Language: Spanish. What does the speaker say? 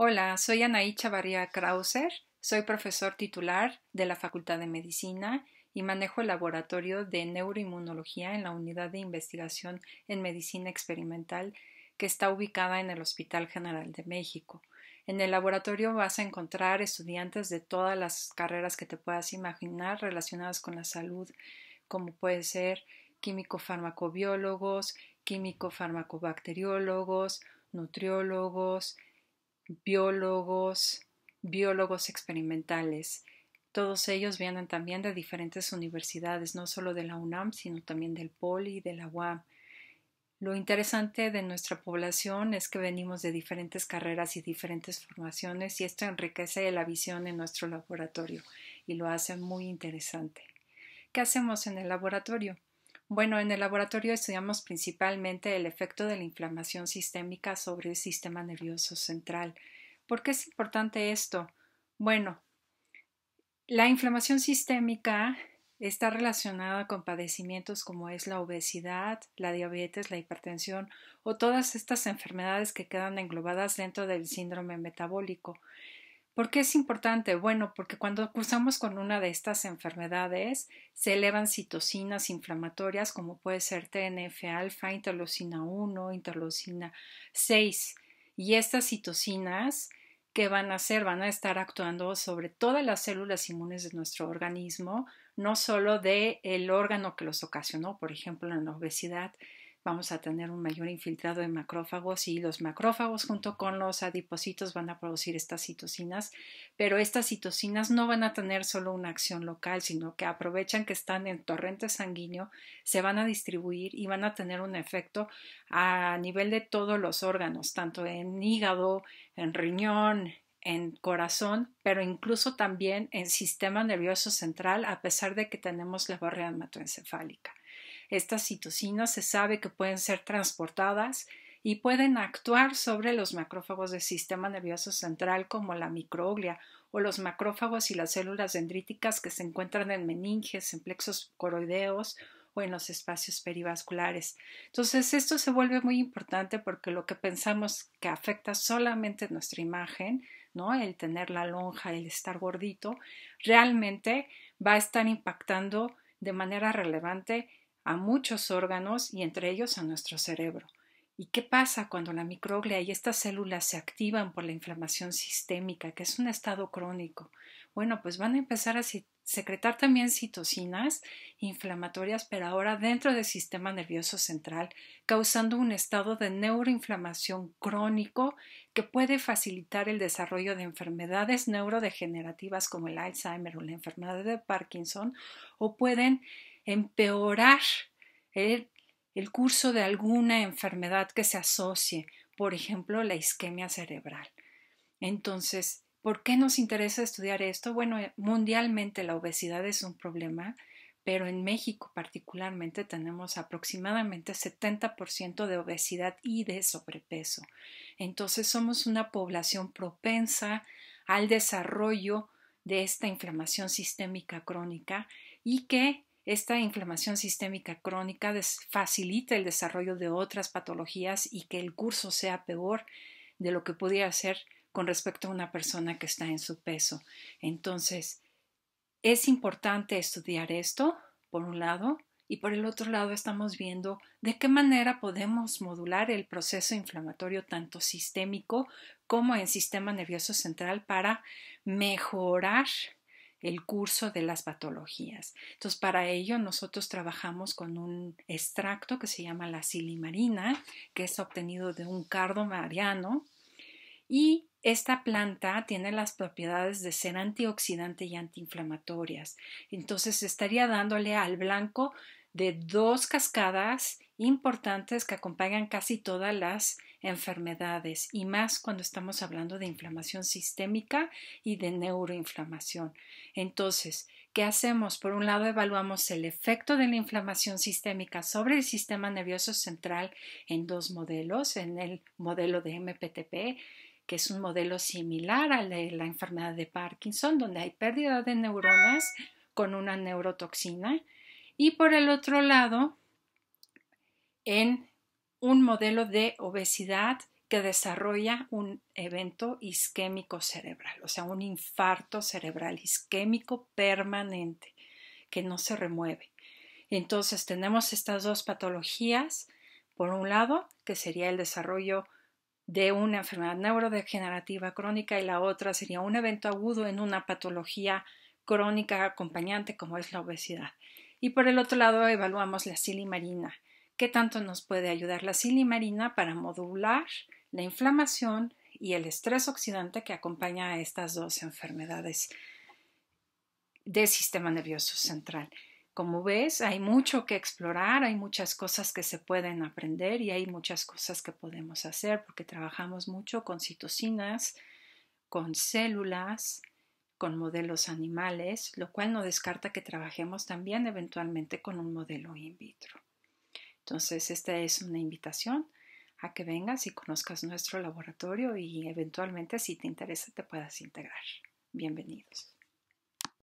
Hola, soy Anaí Chavarría Krauser, soy profesor titular de la Facultad de Medicina y manejo el laboratorio de neuroinmunología en la unidad de investigación en medicina experimental que está ubicada en el Hospital General de México. En el laboratorio vas a encontrar estudiantes de todas las carreras que te puedas imaginar relacionadas con la salud, como puede ser químico-farmacobiólogos, químico-farmacobacteriólogos, nutriólogos, biólogos, biólogos experimentales. Todos ellos vienen también de diferentes universidades, no solo de la UNAM, sino también del POLI y de la UAM. Lo interesante de nuestra población es que venimos de diferentes carreras y diferentes formaciones y esto enriquece la visión en nuestro laboratorio y lo hace muy interesante. ¿Qué hacemos en el laboratorio? Bueno, en el laboratorio estudiamos principalmente el efecto de la inflamación sistémica sobre el sistema nervioso central. ¿Por qué es importante esto? Bueno, la inflamación sistémica está relacionada con padecimientos como es la obesidad, la diabetes, la hipertensión o todas estas enfermedades que quedan englobadas dentro del síndrome metabólico. ¿Por qué es importante? Bueno, porque cuando cursamos con una de estas enfermedades, se elevan citocinas inflamatorias como puede ser TNF-alfa, interleucina 1, interleucina 6. Y estas citocinas, que van a hacer? Van a estar actuando sobre todas las células inmunes de nuestro organismo, no solo del el órgano que los ocasionó, por ejemplo, en la obesidad, vamos a tener un mayor infiltrado de macrófagos y los macrófagos junto con los adipocitos van a producir estas citocinas, pero estas citocinas no van a tener solo una acción local, sino que aprovechan que están en torrente sanguíneo, se van a distribuir y van a tener un efecto a nivel de todos los órganos, tanto en hígado, en riñón, en corazón, pero incluso también en sistema nervioso central, a pesar de que tenemos la barrera hematoencefálica. Estas citocinas se sabe que pueden ser transportadas y pueden actuar sobre los macrófagos del sistema nervioso central como la microglia o los macrófagos y las células dendríticas que se encuentran en meninges, en plexos coroideos o en los espacios perivasculares. Entonces, esto se vuelve muy importante porque lo que pensamos que afecta solamente nuestra imagen, ¿no? El tener la lonja, el estar gordito, realmente va a estar impactando de manera relevante a muchos órganos y entre ellos a nuestro cerebro. ¿Y qué pasa cuando la microglia y estas células se activan por la inflamación sistémica, que es un estado crónico? Bueno, pues van a empezar a secretar también citocinas inflamatorias, pero ahora dentro del sistema nervioso central, causando un estado de neuroinflamación crónico que puede facilitar el desarrollo de enfermedades neurodegenerativas como el Alzheimer o la enfermedad de Parkinson, o pueden empeorar el, curso de alguna enfermedad que se asocie, por ejemplo, la isquemia cerebral. Entonces, ¿por qué nos interesa estudiar esto? Bueno, eh, mundialmente la obesidad es un problema, pero en México particularmente tenemos aproximadamente 70% de obesidad y de sobrepeso. Entonces, somos una población propensa al desarrollo de esta inflamación sistémica crónica y que esta inflamación sistémica crónica facilita el desarrollo de otras patologías y que el curso sea peor de lo que pudiera ser con respecto a una persona que está en su peso. Entonces, es importante estudiar esto, por un lado, y por el otro lado estamos viendo de qué manera podemos modular el proceso inflamatorio tanto sistémico como en sistema nervioso central para mejorar el curso de las patologías. Entonces, para ello nosotros trabajamos con un extracto que se llama la silimarina, que es obtenido de un cardo mariano y esta planta tiene las propiedades de ser antioxidante y antiinflamatorias. Entonces, estaría dándole al blanco de dos cascadas importantes que acompañan casi todas las enfermedades y más cuando estamos hablando de inflamación sistémica y de neuroinflamación. Entonces, ¿qué hacemos? Por un lado, evaluamos el efecto de la inflamación sistémica sobre el sistema nervioso central en dos modelos, en el modelo de MPTP que es un modelo similar al de la enfermedad de Parkinson, donde hay pérdida de neuronas con una neurotoxina y por el otro lado en un modelo de obesidad que desarrolla un evento isquémico cerebral, o sea, un infarto cerebral isquémico permanente que no se remueve. Entonces tenemos estas dos patologías, por un lado, que sería el desarrollo de una enfermedad neurodegenerativa crónica y la otra sería un evento agudo en una patología crónica acompañante como es la obesidad. Y por el otro lado evaluamos la silimarina. ¿Qué tanto nos puede ayudar la silimarina para modular la inflamación y el estrés oxidante que acompaña a estas dos enfermedades del sistema nervioso central? Como ves, hay mucho que explorar, hay muchas cosas que se pueden aprender y hay muchas cosas que podemos hacer porque trabajamos mucho con citocinas, con células, con modelos animales, lo cual no descarta que trabajemos también eventualmente con un modelo in vitro. Entonces, esta es una invitación a que vengas y conozcas nuestro laboratorio y eventualmente si te interesa te puedas integrar. Bienvenidos.